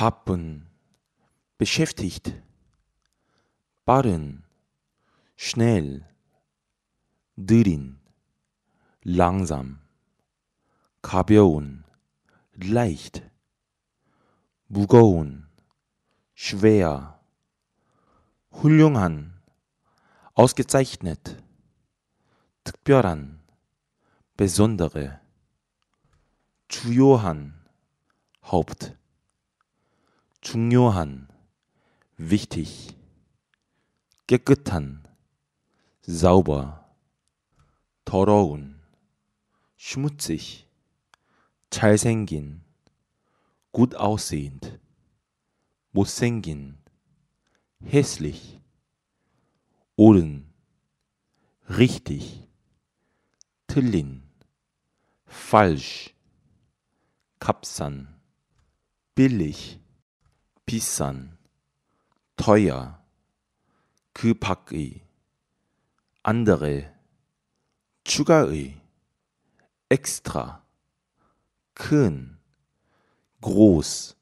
Pappen, beschäftigt, barren, schnell, 느린, langsam, 가벼운, leicht, 무거운, schwer, 훌륭한, ausgezeichnet, 특별한, besondere, 주요한, Haupt. 중요한, wichtig, 깨끗한, sauber, 더러운, schmutzig, 잘생긴, gut aussehend, 못생긴, hässlich, oden, richtig, 틀린, falsch, 값싼, billig, 비싼, teuer, 그 밖의, andere, 추가의, extra, 큰, groß,